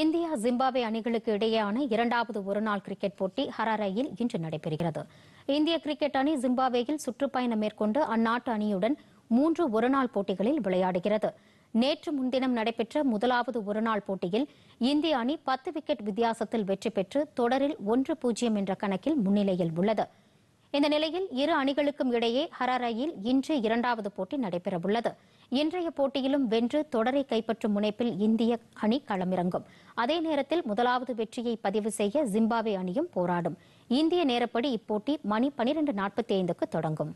India Zimbabwe அணிகளுக்கு இடையேயான இரண்டாவது ஒருநாள் கிரிக்கெட் போட்டி ஹராரையில் இன்று நடைபெறுகிறது இந்திய கிரிக்கெட் அணி ஜிம்பாபேயில் சுற்றுப்பயணம் மேற்கொண்டு அந்நாட்டு அணியுடன் மூன்று ஒருநாள் போட்டிகளில் விளையாடுகிறது நேற்று முன்தினம் நடைபெற்ற முதலாவது ஒருநாள் போட்டியில் இந்திய அணி பத்து விக்கெட் வித்தியாசத்தில் வெற்றி பெற்று தொடரில் ஒன்று பூஜ்ஜியம் என்ற கணக்கில் முன்னிலையில் உள்ளது இந்த நிலையில் இரு அணிகளுக்கும் இடையே ஹராரையில் இன்று இரண்டாவது போட்டி நடைபெறவுள்ளது இன்றைய போட்டியிலும் வென்று தொடரை கைப்பற்றும் முனைப்பில் இந்திய அணி களமிறங்கும் அதே நேரத்தில் முதலாவது வெற்றியை பதிவு செய்ய ஜிம்பாவே அணியும் போராடும் இந்திய நேரப்படி இப்போட்டி மணி பனிரெண்டு நாற்பத்தி ஐந்துக்கு தொடங்கும்